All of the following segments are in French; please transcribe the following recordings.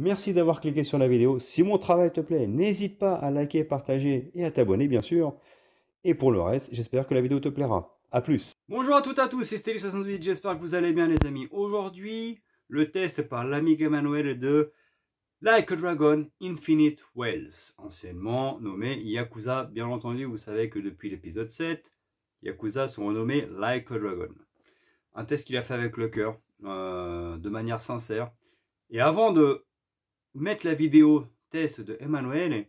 Merci d'avoir cliqué sur la vidéo. Si mon travail te plaît, n'hésite pas à liker, partager et à t'abonner bien sûr. Et pour le reste, j'espère que la vidéo te plaira. A plus Bonjour à toutes et à tous, c'est Stevie68, j'espère que vous allez bien les amis. Aujourd'hui, le test par l'ami Emmanuel de Like a Dragon Infinite Wells, anciennement nommé Yakuza. Bien entendu, vous savez que depuis l'épisode 7, Yakuza sont renommés Like a Dragon. Un test qu'il a fait avec le cœur, euh, de manière sincère. Et avant de mettre la vidéo test de Emmanuel.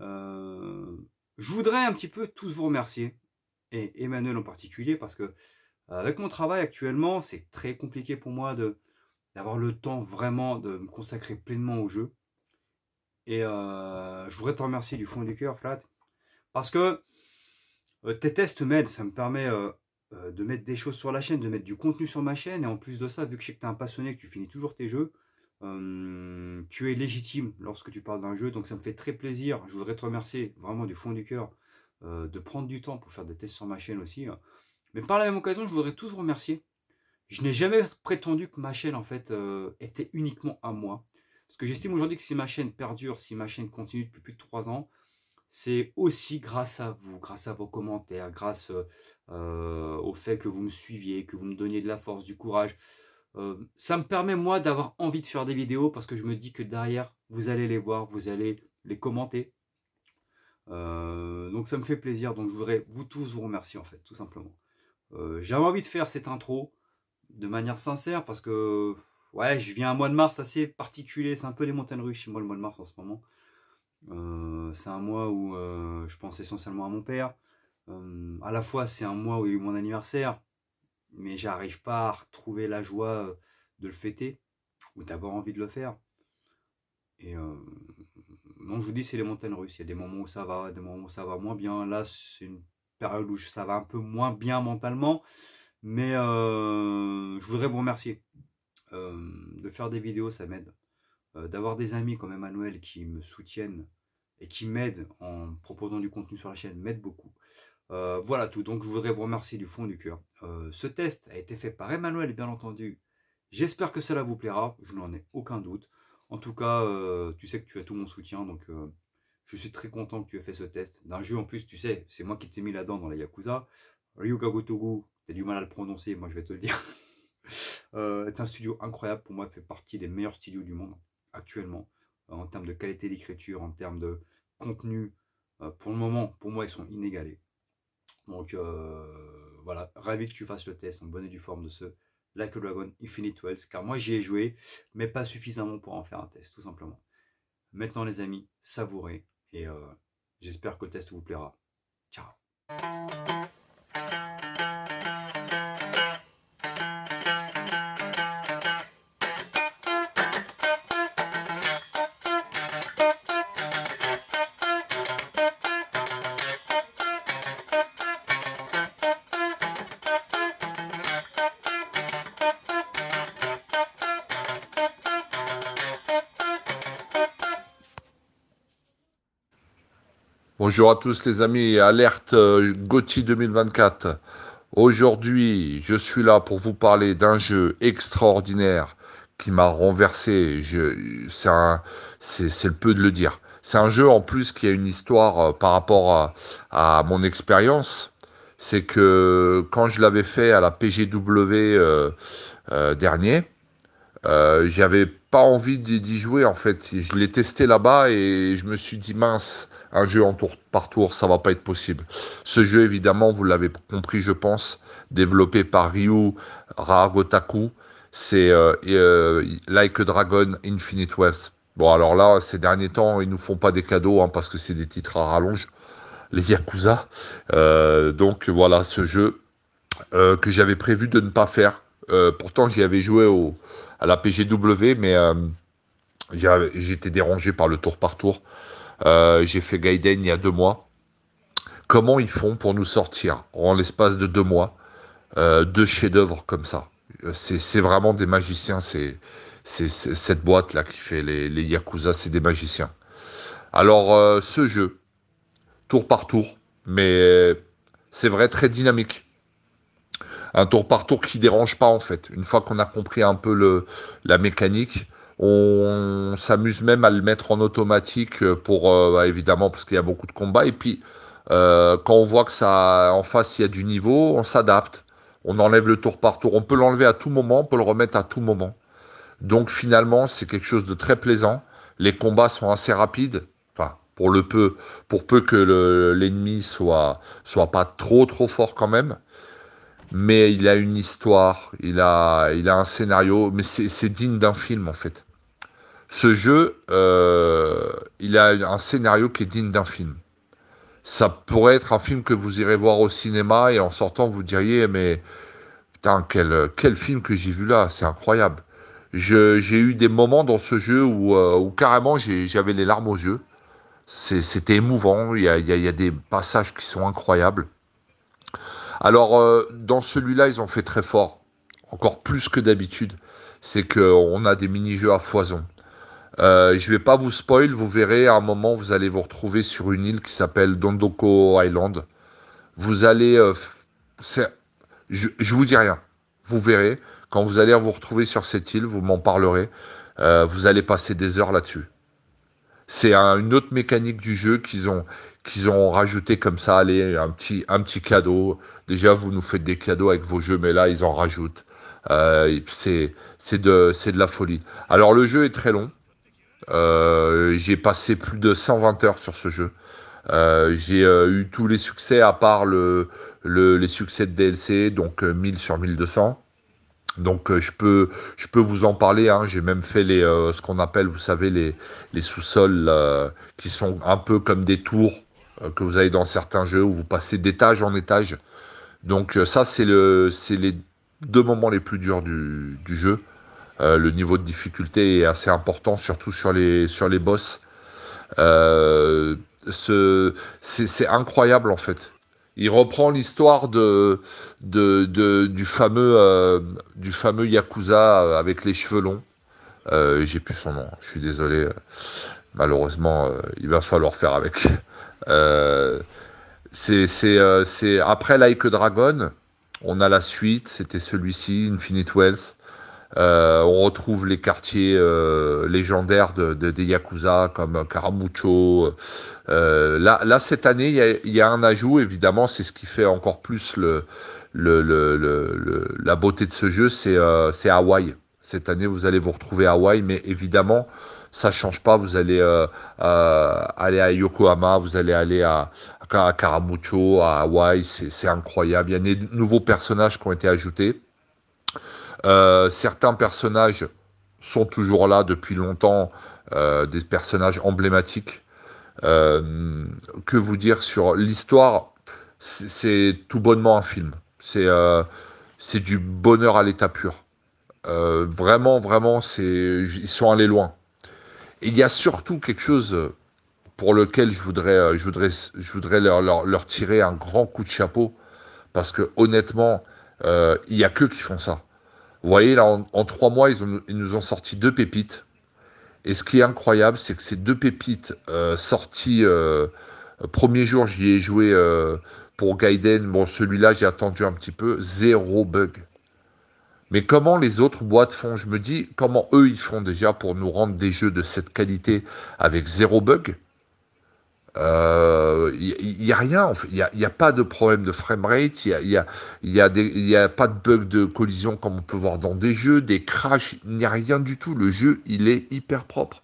Euh, je voudrais un petit peu tous vous remercier, et Emmanuel en particulier, parce que euh, avec mon travail actuellement, c'est très compliqué pour moi d'avoir le temps vraiment de me consacrer pleinement au jeu. Et euh, je voudrais te remercier du fond du cœur, Flat, parce que tes tests m'aident, ça me permet de mettre des choses sur la chaîne, de mettre du contenu sur ma chaîne, et en plus de ça, vu que je sais que tu es un passionné, que tu finis toujours tes jeux, Hum, tu es légitime lorsque tu parles d'un jeu, donc ça me fait très plaisir. Je voudrais te remercier vraiment du fond du cœur euh, de prendre du temps pour faire des tests sur ma chaîne aussi. Hein. Mais par la même occasion, je voudrais tous remercier. Je n'ai jamais prétendu que ma chaîne en fait euh, était uniquement à moi. Parce que j'estime aujourd'hui que si ma chaîne perdure, si ma chaîne continue depuis plus de trois ans, c'est aussi grâce à vous, grâce à vos commentaires, grâce euh, au fait que vous me suiviez, que vous me donniez de la force, du courage. Euh, ça me permet moi d'avoir envie de faire des vidéos parce que je me dis que derrière, vous allez les voir, vous allez les commenter. Euh, donc ça me fait plaisir. Donc je voudrais vous tous vous remercier en fait, tout simplement. Euh, J'avais envie de faire cette intro de manière sincère parce que ouais, je viens un mois de mars assez particulier. C'est un peu les montagnes russes chez moi le mois de mars en ce moment. c'est un mois où je pense essentiellement à mon père. à la fois c'est un mois où il y a eu mon anniversaire mais j'arrive pas à retrouver la joie euh, de le fêter ou d'avoir envie de le faire. Et euh, non, je vous dis, c'est les montagnes russes. Il y a des moments où ça va, des moments où ça va moins bien. Là, c'est une période où ça va un peu moins bien mentalement. Mais euh, je voudrais vous remercier de faire des vidéos, ça m'aide. D'avoir des amis comme Emmanuel qui me soutiennent et qui m'aident en proposant du contenu sur la chaîne m'aide beaucoup. Euh, voilà tout, donc je voudrais vous remercier du fond du cœur. Euh, ce test a été fait par Emmanuel, bien entendu. J'espère que cela vous plaira, je n'en ai aucun doute. En tout cas, euh, tu sais que tu as tout mon soutien, donc je suis très content que tu aies fait ce test. D'un jeu en plus, tu sais, c'est moi qui t'ai mis la dent dans la Yakuza. Ryuga Gotogu, as du mal à le prononcer, moi je vais te le dire. C'est un studio incroyable, pour moi fait partie des meilleurs studios du monde actuellement. en termes de qualité d'écriture, en termes de contenu, pour le moment, pour moi ils sont inégalés. Donc euh, voilà, ravi que tu fasses le test en bonne et due forme de ce Like Dragon Infinite Wells, car moi j'y ai joué, mais pas suffisamment pour en faire un test, tout simplement. Maintenant les amis, savourez, et euh, j'espère que le test vous plaira. Ciao Bonjour à tous les amis, alerte euh, Gauthier 2024. Aujourd'hui, je suis là pour vous parler d'un jeu extraordinaire qui m'a renversé. C'est le peu de le dire. C'est un jeu en plus qui a une histoire euh, par rapport à, mon expérience. C'est que quand je l'avais fait à la PGW euh, dernier, euh, j'avais pas envie d'y jouer en fait. Je l'ai testé là-bas et je me suis dit mince, un jeu en tour par tour, ça va pas être possible. Ce jeu, évidemment, vous l'avez compris, je pense, développé par Ryu Ragotaku, c'est euh, euh, Like Dragon Infinite West. Bon, alors là, ces derniers temps, ils nous font pas des cadeaux hein, parce que c'est des titres à rallonge, les Yakuza. donc voilà, ce jeu que j'avais prévu de ne pas faire. pourtant, j'y avais joué au, à la PGW, mais euh, j'ai j'étais dérangé par le tour par tour. Euh, j'ai fait Gaiden il y a deux mois. Comment ils font pour nous sortir en l'espace de deux mois euh, deux chefs-d'œuvre comme ça C'est vraiment des magiciens. C'est cette boîte là qui fait les Yakuza, c'est des magiciens. Alors ce jeu, tour par tour, mais c'est vrai très dynamique un tour par tour qui dérange pas en fait. Une fois qu'on a compris un peu la mécanique, on, s'amuse même à le mettre en automatique euh, pour euh, bah, évidemment parce qu'il y a beaucoup de combats. Et puis euh, quand on voit que ça en face il y a du niveau, on s'adapte. On enlève le tour par tour. On peut l'enlever à tout moment, on peut le remettre à tout moment. Donc finalement, c'est quelque chose de très plaisant. Les combats sont assez rapides. pour le peu, pour peu que l'ennemi soit soit pas trop trop fort quand même mais il a une histoire, il a, il a un scénario, mais c'est digne d'un film en fait. Ce jeu, euh, il a un scénario qui est digne d'un film. Ça pourrait être un film que vous irez voir au cinéma et en sortant vous diriez mais putain quel, quel film que j'ai vu là, c'est incroyable. J'ai eu des moments dans ce jeu où, euh, carrément j'avais les larmes aux yeux. C'était émouvant, il y a des passages qui sont incroyables. Alors, euh, dans celui-là, ils ont fait très fort, encore plus que d'habitude. C'est qu'on a des mini-jeux à foison. Euh, je ne vais pas vous spoil, vous verrez, à un moment, vous allez vous retrouver sur une île qui s'appelle Dondoko Island. Vous allez... Euh, je, je vous dis rien. Vous verrez. Quand vous allez vous retrouver sur cette île, vous m'en parlerez. vous allez passer des heures là-dessus. C'est une autre mécanique du jeu qu'ils ont, qu'ils ont rajouté comme ça. Allez, un petit, un petit cadeau. Déjà, vous nous faites des cadeaux avec vos jeux, mais là, ils en rajoutent. Euh, c'est, de, de la folie. Alors, le jeu est très long. Euh, j'ai passé plus de 120 heures sur ce jeu. Euh, j'ai eu tous les succès à part les succès de DLC, donc 1000 sur 1200. Donc euh, je peux je peux vous en parler. Hein. J'ai même fait les euh, ce qu'on appelle vous savez les les sous-sols euh, qui sont un peu comme des tours que vous avez dans certains jeux où vous passez d'étage en étage. Donc ça, c'est le, les deux moments les plus durs du, jeu. le niveau de difficulté est assez important, surtout sur les, sur les boss. c'est incroyable en fait. Il reprend l'histoire de, du, fameux, euh, du Yakuza avec les cheveux longs. Euh, j'ai plus son nom, je suis désolé. Malheureusement, euh, il va falloir faire avec. C'est après Like Dragon, on a la suite, c'était celui-ci, Infinite Wealth. Euh, on retrouve les quartiers euh, légendaires de, de, des Yakuza comme Karamucho. Euh, là, cette année, il y, y a, un ajout, évidemment, c'est ce qui fait encore plus le, le, la beauté de ce jeu, euh, c'est Hawaï. Cette année, vous allez vous retrouver à Hawaï, mais évidemment, ça change pas. Vous allez aller à Yokohama, vous allez aller à, à Karamucho, à Hawaï, c'est incroyable. Il y a des nouveaux personnages qui ont été ajoutés. Euh, certains personnages sont toujours là depuis longtemps, euh, des personnages emblématiques. Euh, que vous dire sur l'histoire C'est tout bonnement un film. C'est du bonheur à l'état pur. vraiment, vraiment, ils sont allés loin. Et il y a surtout quelque chose pour lequel je voudrais, je voudrais, je voudrais leur, tirer un grand coup de chapeau, parce que honnêtement, il n'y a que qui font ça. Vous voyez, là, en, trois mois, ils, nous ont sorti deux pépites. Et ce qui est incroyable, c'est que ces deux pépites euh, sorties, euh, premier jour, j'y ai joué euh, pour Gaiden. Bon, celui-là, j'ai attendu un petit peu. Zéro bug. Mais comment les autres boîtes font Je me dis, comment eux, ils font déjà pour nous rendre des jeux de cette qualité avec zéro bug il euh, n'y a, rien, il n'y a, pas de problème de framerate, il n'y a, y a, pas de bug de collision comme on peut voir dans des jeux, des crashs, il n'y a rien du tout. Le jeu, il est hyper propre.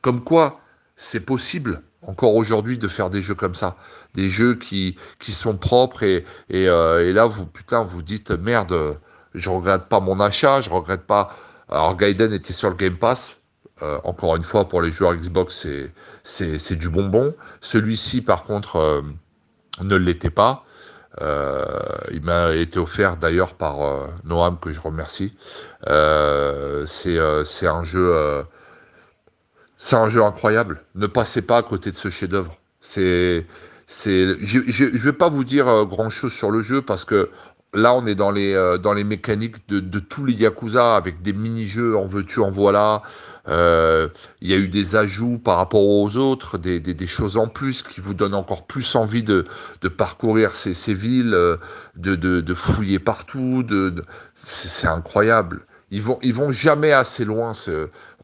Comme quoi, c'est possible encore aujourd'hui de faire des jeux comme ça, des jeux qui, qui sont propres et, et, euh, là, vous, putain, vous dites merde, je regrette pas mon achat, je regrette pas. Alors, Gaiden était sur le Game Pass, euh, encore une fois, pour les joueurs Xbox, c'est du bonbon. Celui-ci, par contre, euh, ne l'était pas. Euh, il m'a été offert d'ailleurs par Noam, que je remercie. c'est un jeu. c'est un jeu incroyable. Ne passez pas à côté de ce chef-d'œuvre. C'est, je ne vais pas vous dire grand-chose sur le jeu parce que là, on est dans les, dans les mécaniques de, de tous les Yakuza avec des mini-jeux en veux-tu, en voilà. Euh, il y a eu des ajouts par rapport aux autres, des, choses en plus qui vous donnent encore plus envie de, parcourir ces, villes, euh, de, fouiller partout. De, c'est incroyable. Ils vont, ils vont jamais assez loin.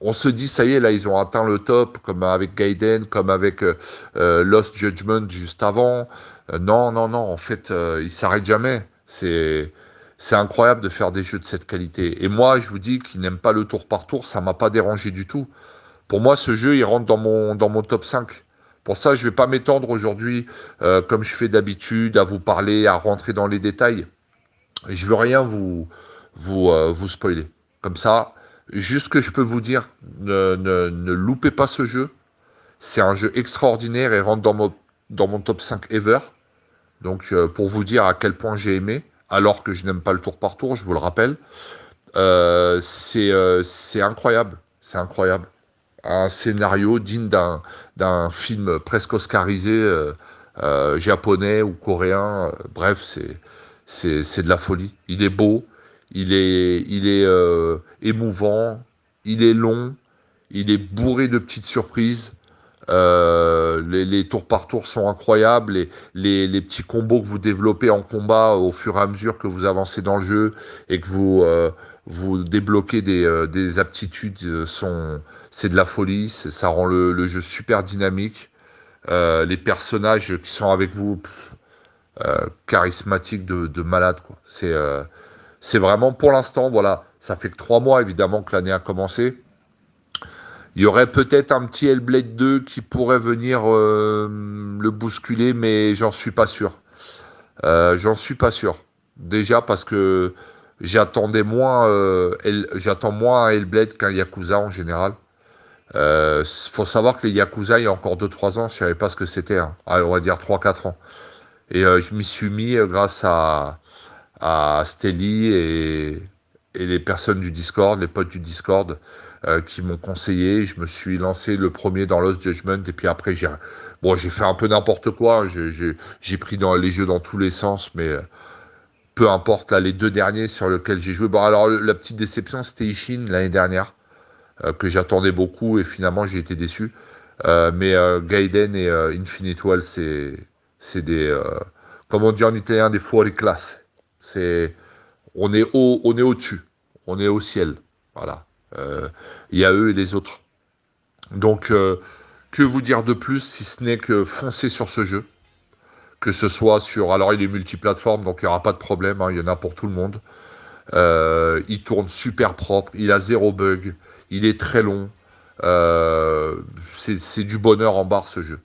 On se dit, ça y est, là, ils ont atteint le top, comme avec Gaiden, comme avec euh, Lost Judgment juste avant. non, non, non, en fait, ils s'arrêtent jamais. C'est c'est incroyable de faire des jeux de cette qualité. Et moi, je vous dis qu'il n'aime pas le tour par tour, ça m'a pas dérangé du tout. Pour moi, ce jeu, il rentre dans mon, dans mon top 5. Pour ça, je ne vais pas m'étendre aujourd'hui, euh, comme je fais d'habitude, à vous parler, à rentrer dans les détails. Je ne veux rien vous, vous, euh, vous spoiler. Comme ça, juste ce que je peux vous dire, ne, ne, loupez pas ce jeu. C'est un jeu extraordinaire et rentre dans mon, dans mon top 5 ever. Donc, euh, pour vous dire à quel point j'ai aimé alors que je n'aime pas le tour par tour, je vous le rappelle. Euh, euh, c'est incroyable, c'est incroyable. Un scénario digne d'un film presque oscarisé euh, japonais ou coréen. Bref, c'est de la folie. Il est beau, il est, il est émouvant, il est long, il est bourré de petites surprises. Euh, les, tours par tour sont incroyables, les, les, petits combos que vous développez en combat au fur et à mesure que vous avancez dans le jeu et que vous, euh, vous débloquez des, euh, aptitudes, sont, c'est de la folie, ça rend le, jeu super dynamique. les personnages qui sont avec vous, charismatiques de, de malade. Quoi. C'est, c'est vraiment pour l'instant, voilà, ça fait que trois mois évidemment que l'année a commencé. Il y aurait peut-être un petit Hellblade 2 qui pourrait venir euh, le bousculer, mais j'en suis pas sûr. Euh, j'en suis pas sûr. Déjà parce que j'attendais moins, euh, j'attends moins un Hellblade qu'un Yakuza en général. Il faut savoir que les Yakuza, il y a encore 2-3 ans, je ne savais pas ce que c'était. Hein. on va dire 3-4 ans. Et je m'y suis mis grâce à, à et les personnes du Discord, les potes du Discord. Euh, qui m'ont conseillé. Je me suis lancé le premier dans Lost Judgment et puis après j'ai bon, j'ai fait un peu n'importe quoi. J'ai pris dans les jeux dans tous les sens, mais euh, peu importe les deux derniers sur lesquels j'ai joué. Bon alors la petite déception c'était Ishin l'année dernière euh, que j'attendais beaucoup et finalement j'ai été déçu. mais Gaiden et Infinite Wall c'est c'est des comme on dit en italien des les classes C'est on est au on est au-dessus, on est au ciel. Voilà. Euh, il y a eux et les autres. Donc, euh, que vous dire de plus si ce n'est que foncer sur ce jeu que ce soit sur. Alors, il est multiplateforme, donc il n'y aura pas de problème, hein, il y en a pour tout le monde. Euh, il tourne super propre, il a zéro bug, il est très long. c'est du bonheur en barre ce jeu.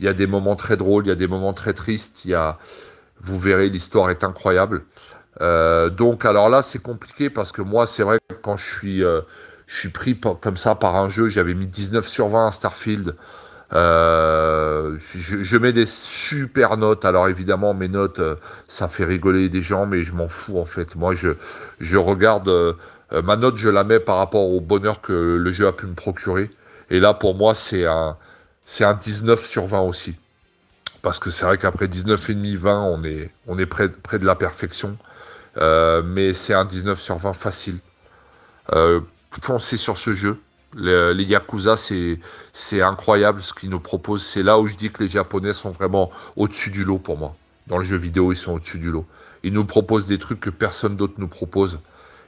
Il y a des moments très drôles, il y a des moments très tristes, il y a... vous verrez, l'histoire est incroyable. Euh, donc alors là c'est compliqué parce que moi c'est vrai que quand je suis, euh, je suis pris comme ça par un jeu, j'avais mis 19 sur 20 à Starfield. Euh, je, mets des super notes. Alors évidemment mes notes ça fait rigoler des gens mais je m'en fous en fait. Moi je, regarde ma note je la mets par rapport au bonheur que le jeu a pu me procurer. Et là pour moi c'est un, c'est un 19 sur 20 aussi. Parce que c'est vrai qu'après 19,5-20, on est, on est près de la perfection. Euh, mais c'est un 19 sur 20 facile. Euh, foncez sur ce jeu. Les, Yakuza, c'est incroyable ce qu'ils nous proposent. C'est là où je dis que les Japonais sont vraiment au-dessus du lot pour moi. Dans le jeu vidéo, ils sont au-dessus du lot. Ils nous proposent des trucs que personne d'autre nous propose.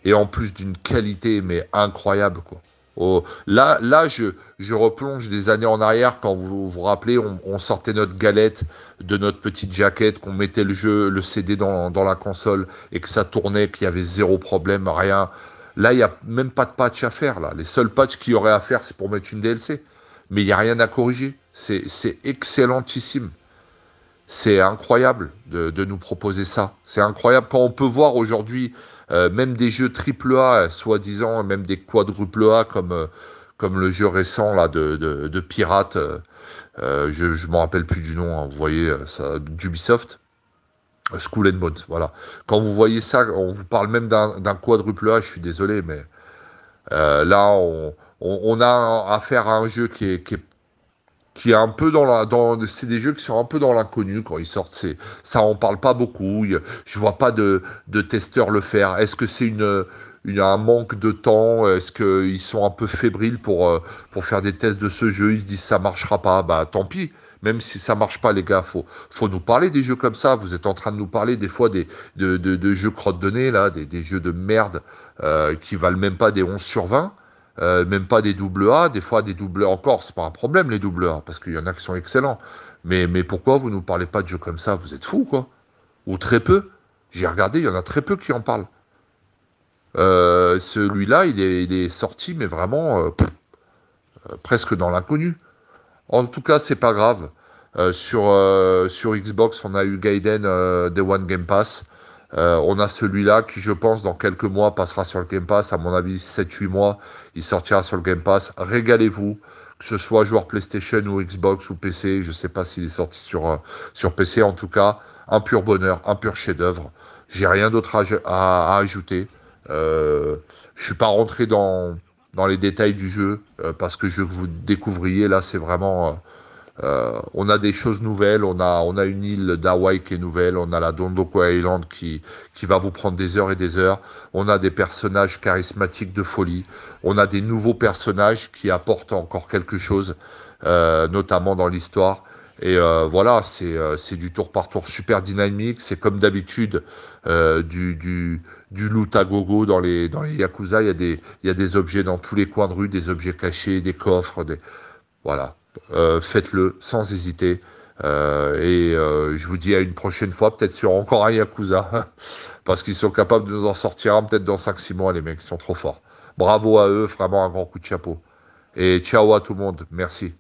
Et en plus d'une qualité, mais incroyable, quoi. Oh, là, là je, je, replonge des années en arrière quand vous vous rappelez, on, sortait notre galette de notre petite jaquette, qu'on mettait le jeu, le CD dans, la console et que ça tournait, qu'il y avait zéro problème, rien. Là, il n'y a même pas de patch à faire. Là. Les seuls patchs qu'il y aurait à faire, c'est pour mettre une DLC. Mais il n'y a rien à corriger. C'est excellentissime. C'est incroyable de, de, nous proposer ça. C'est incroyable quand on peut voir aujourd'hui euh, même des jeux triple A, soi-disant, même des quadruple A comme, euh, comme le jeu récent là, de, de, Pirate, euh, je ne m'en rappelle plus du nom, hein, vous voyez, ça, d'Ubisoft. School and Bones, voilà. Quand vous voyez ça, on vous parle même d'un, d'un quadruple A, je suis désolé, mais là, on, a affaire à un jeu qui qui est qui est un peu dans la, dans, c'est des jeux qui sont un peu dans l'inconnu quand ils sortent. C'est, ça en parle pas beaucoup. Je vois pas de, de testeurs le faire. Est-ce que c'est une, une, un manque de temps Est-ce que ils sont un peu fébriles pour, euh, pour faire des tests de ce jeu Ils se disent ça marchera pas. Bah tant pis même si ça marche pas, les gars, faut, faut nous parler des jeux comme ça. Vous êtes en train de nous parler des fois des, de, de, jeux crotte de nez, là, des, des jeux de merde euh, qui valent même pas des 11 sur 20. Euh, même pas des double A, des fois des double A encore, c'est pas un problème les double A, parce qu'il y en a qui sont excellents. Mais, pourquoi vous nous parlez pas de jeux comme ça Vous êtes fous, quoi. Ou très peu. J'ai regardé, il y en a très peu qui en parlent. Euh, celui-là, il est, sorti, mais vraiment euh, presque dans l'inconnu. En tout cas, c'est pas grave. sur, Xbox, on a eu Gaiden The One Game Pass. Euh, on a celui-là qui, je pense, dans quelques mois passera sur le Game Pass. À mon avis, 7-8 mois, il sortira sur le Game Pass. Régalez-vous, que ce soit joueur PlayStation ou Xbox ou PC. Je ne sais pas s'il est sorti sur, euh, sur PC. En tout cas, un pur bonheur, un pur chef-d'œuvre. J'ai rien d'autre à, ajouter. Euh, je ne suis pas rentré dans, dans les détails du jeu parce que je veux que vous découvriez. Là, c'est vraiment euh, on a des choses nouvelles, on a, on a une île d'Hawaï qui est nouvelle, on a la Dondoko Island qui, qui va vous prendre des heures et des heures, on a des personnages charismatiques de folie, on a des nouveaux personnages qui apportent encore quelque chose, euh, notamment dans l'histoire. Et euh, voilà, c'est du tour par tour super dynamique, c'est comme d'habitude du, du, du loot à gogo dans les, dans les Yakuza, il y, a des, il y a des objets dans tous les coins de rue, des objets cachés, des coffres, des... Voilà, euh, faites-le sans hésiter. Euh, et euh, je vous dis à une prochaine fois, peut-être sur encore un Yakuza, parce qu'ils sont capables de nous en sortir peut-être dans 5-6 mois, les mecs, sont trop forts. Bravo à eux, vraiment un grand coup de chapeau. Et ciao à tout le monde, merci.